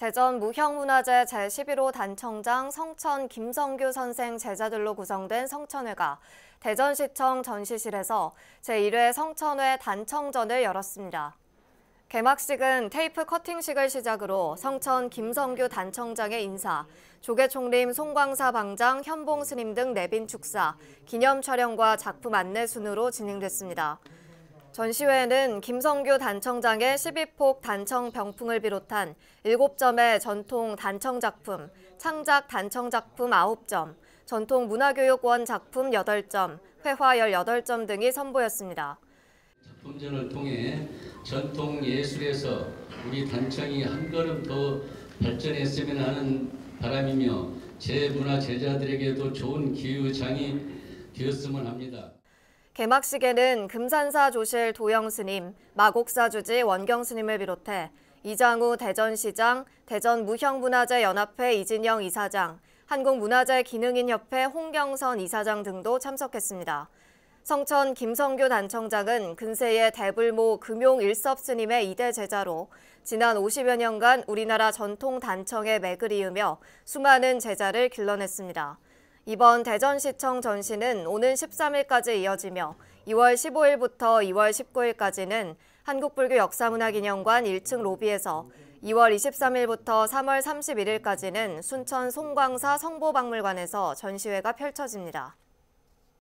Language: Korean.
대전 무형문화재 제11호 단청장 성천 김성규 선생 제자들로 구성된 성천회가 대전시청 전시실에서 제1회 성천회 단청전을 열었습니다. 개막식은 테이프 커팅식을 시작으로 성천 김성규 단청장의 인사, 조계총림 송광사 방장 현봉스님 등 내빈 축사, 기념 촬영과 작품 안내 순으로 진행됐습니다. 전시회에는 김성규 단청장의 12폭 단청 병풍을 비롯한 7점의 전통 단청 작품, 창작 단청 작품 9점, 전통 문화교육원 작품 8점, 회화 18점 등이 선보였습니다. 작품전을 통해 전통 예술에서 우리 단청이 한 걸음 더 발전했으면 하는 바람이며 제 문화 제자들에게도 좋은 기회장이 되었으면 합니다. 개막식에는 금산사 조실 도영 스님, 마곡사 주지 원경 스님을 비롯해 이장우 대전시장, 대전무형문화재연합회 이진영 이사장, 한국문화재기능인협회 홍경선 이사장 등도 참석했습니다. 성천 김성규 단청장은 근세의 대불모 금용 일섭 스님의 이대 제자로 지난 50여 년간 우리나라 전통 단청의 맥을 이으며 수많은 제자를 길러냈습니다. 이번 대전시청 전시는 오는 13일까지 이어지며 2월 15일부터 2월 19일까지는 한국불교 역사문화기념관 1층 로비에서 2월 23일부터 3월 31일까지는 순천 송광사 성보박물관에서 전시회가 펼쳐집니다.